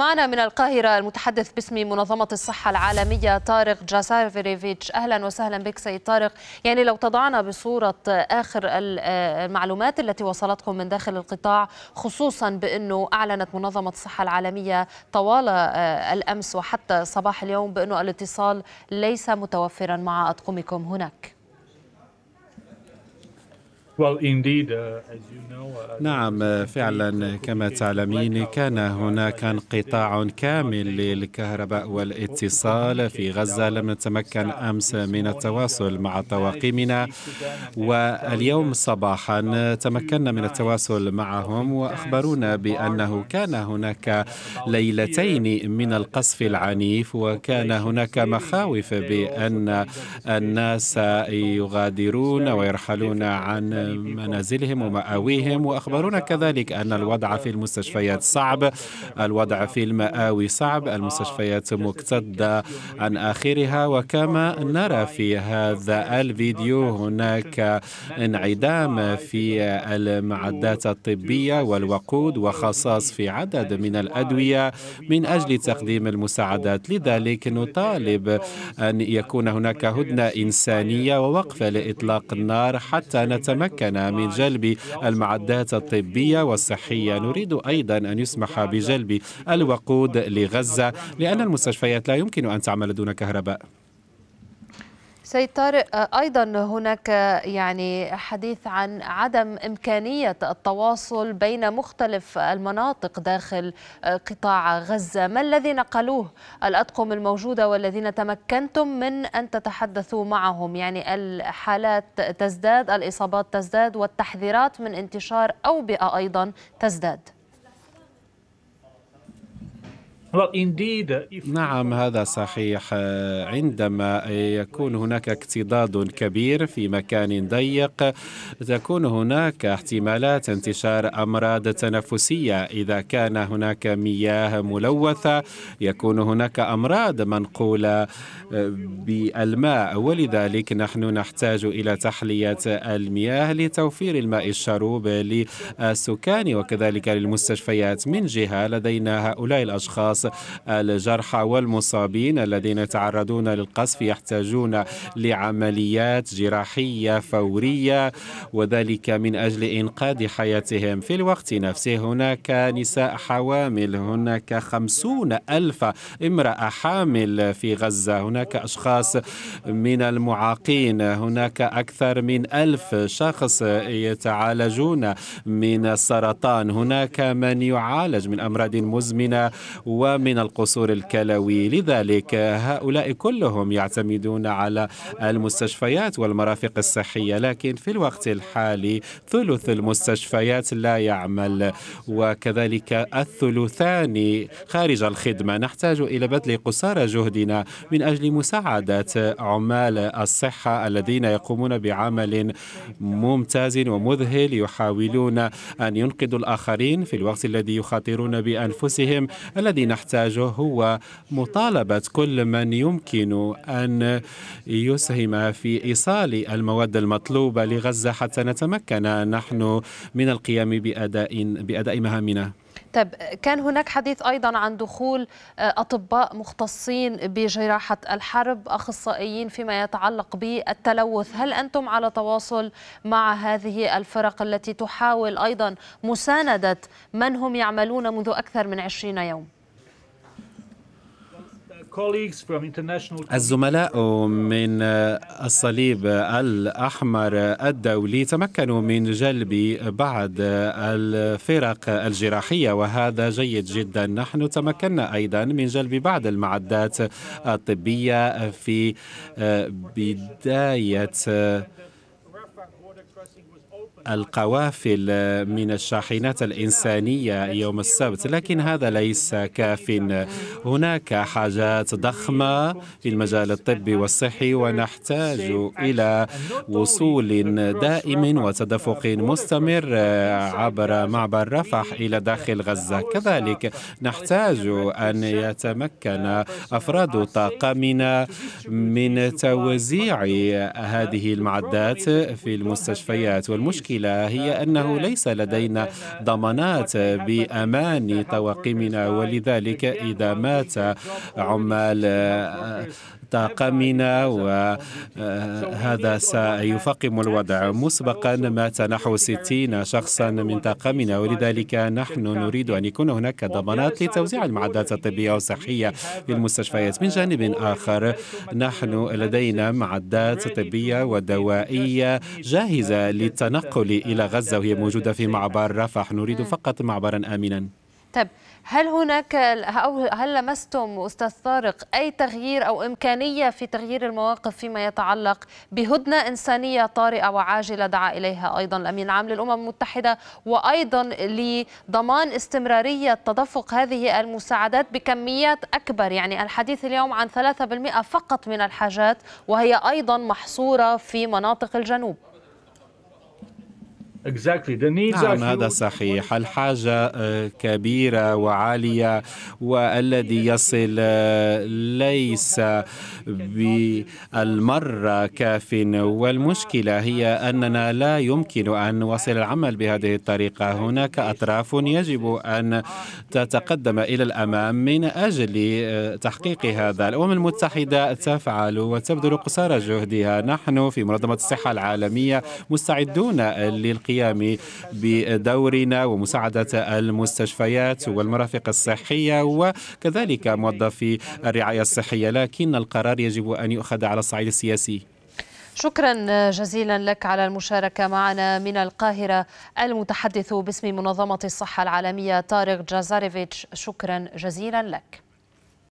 معنا من القاهرة المتحدث باسم منظمة الصحة العالمية طارق جاسارفيريفيتش أهلا وسهلا بك سيد طارق يعني لو تضعنا بصورة آخر آه، المعلومات التي وصلتكم من داخل القطاع خصوصا بأنه أعلنت منظمة الصحة العالمية طوال آه، الأمس وحتى صباح اليوم بأنه الاتصال ليس متوفرا مع أطقمكم هناك Uh, uh, نعم آه، فعلا كما تعلمين كان uh, هناك انقطاع كامل للكهرباء والاتصال في غزة لم نتمكن أمس من التواصل مع طواقمنا واليوم صباحا تمكنا من التواصل معهم وأخبرونا بأنه كان هناك ليلتين من القصف العنيف وكان هناك مخاوف بأن الناس يغادرون ويرحلون عن منازلهم ومآويهم وأخبرونا كذلك أن الوضع في المستشفيات صعب الوضع في المآوي صعب المستشفيات مكتدة عن آخرها وكما نرى في هذا الفيديو هناك انعدام في المعدات الطبية والوقود وخصاص في عدد من الأدوية من أجل تقديم المساعدات لذلك نطالب أن يكون هناك هدنة إنسانية ووقف لإطلاق النار حتى نتمكن ممكنة من جلب المعدات الطبية والصحية نريد أيضا أن يسمح بجلب الوقود لغزة لأن المستشفيات لا يمكن أن تعمل دون كهرباء سيد طارق آه، ايضا هناك آه، يعني حديث عن عدم امكانيه التواصل بين مختلف المناطق داخل آه، قطاع غزه، ما الذي نقلوه الاطقم الموجوده والذين تمكنتم من ان تتحدثوا معهم، يعني الحالات تزداد، الاصابات تزداد والتحذيرات من انتشار اوبئه ايضا تزداد. Uh, نعم هذا صحيح عندما يكون هناك اكتضاد كبير في مكان ضيق تكون هناك احتمالات انتشار امراض تنفسيه اذا كان هناك مياه ملوثه يكون هناك امراض منقوله آه، بالماء ولذلك نحن نحتاج الى تحليه المياه لتوفير الماء الشروب للسكان وكذلك للمستشفيات من جهه لدينا هؤلاء الاشخاص الشخص الجرحى والمصابين الذين يتعرضون للقصف يحتاجون لعمليات جراحية فورية وذلك من أجل إنقاذ حياتهم في الوقت نفسه هناك نساء حوامل هناك خمسون ألف امرأة حامل في غزة هناك أشخاص من المعاقين هناك أكثر من ألف شخص يتعالجون من السرطان هناك من يعالج من أمراض مزمنة و من القصور الكلوي لذلك هؤلاء كلهم يعتمدون على المستشفيات والمرافق الصحية لكن في الوقت الحالي ثلث المستشفيات لا يعمل وكذلك الثلثان خارج الخدمة نحتاج إلى بذل قصارى جهدنا من أجل مساعدة عمال الصحة الذين يقومون بعمل ممتاز ومذهل يحاولون أن ينقذوا الآخرين في الوقت الذي يخاطرون بأنفسهم الذين نحتاجه هو مطالبة كل من يمكن أن يسهم في إيصال المواد المطلوبة لغزة حتى نتمكن نحن من القيام بأداء, بأداء مهامنا طيب كان هناك حديث أيضا عن دخول أطباء مختصين بجراحة الحرب أخصائيين فيما يتعلق بالتلوث هل أنتم على تواصل مع هذه الفرق التي تحاول أيضا مساندة من هم يعملون منذ أكثر من عشرين يوم؟ الزملاء من الصليب الأحمر الدولي تمكنوا من جلب بعض الفرق الجراحية وهذا جيد جدا نحن تمكنا أيضا من جلب بعض المعدات الطبية في بداية القوافل من الشاحنات الإنسانية يوم السبت لكن هذا ليس كاف هناك حاجات ضخمة في المجال الطبي والصحي ونحتاج إلى وصول دائم وتدفق مستمر عبر معبر رفح إلى داخل غزة كذلك نحتاج أن يتمكن أفراد طاقمنا من توزيع هذه المعدات في المستشفيات والمشكلة المشكلة هي أنه ليس لدينا ضمانات بأمان طواقمنا ولذلك إذا مات عمال طاقمنا وهذا آه، سيفقم الوضع مسبقا مات نحو 60 شخصا من طاقمنا ولذلك نحن نريد أن يكون هناك ضمانات لتوزيع المعدات الطبية والصحية في المستشفيات من جانب آخر نحن لدينا معدات طبية ودوائية جاهزة للتنقل إلى غزة وهي موجودة في معبر رفح نريد فقط معبرا آمنا طب هل هناك او هل لمستم استاذ طارق اي تغيير او امكانيه في تغيير المواقف فيما يتعلق بهدنه انسانيه طارئه وعاجله دعا اليها ايضا الامين العام للامم المتحده وايضا لضمان استمراريه تدفق هذه المساعدات بكميات اكبر يعني الحديث اليوم عن 3% فقط من الحاجات وهي ايضا محصوره في مناطق الجنوب نعم هذا صحيح الحاجة آه، كبيرة وعالية والذي يصل آه، ليس بالمرة كاف والمشكلة هي أننا لا يمكن أن نواصل العمل بهذه الطريقة هناك أطراف يجب أن تتقدم إلى الأمام من أجل آه، تحقيق هذا الأمم المتحدة تفعل وتبذل قصارى جهدها نحن في منظمة الصحة العالمية مستعدون للقيام القيام بدورنا ومساعدة المستشفيات والمرافق الصحية وكذلك موظفي الرعاية الصحية لكن القرار يجب أن يؤخذ على الصعيد السياسي شكرا جزيلا لك على المشاركة معنا من القاهرة المتحدث باسم منظمة الصحة العالمية طارق جازاريفيتش شكرا جزيلا لك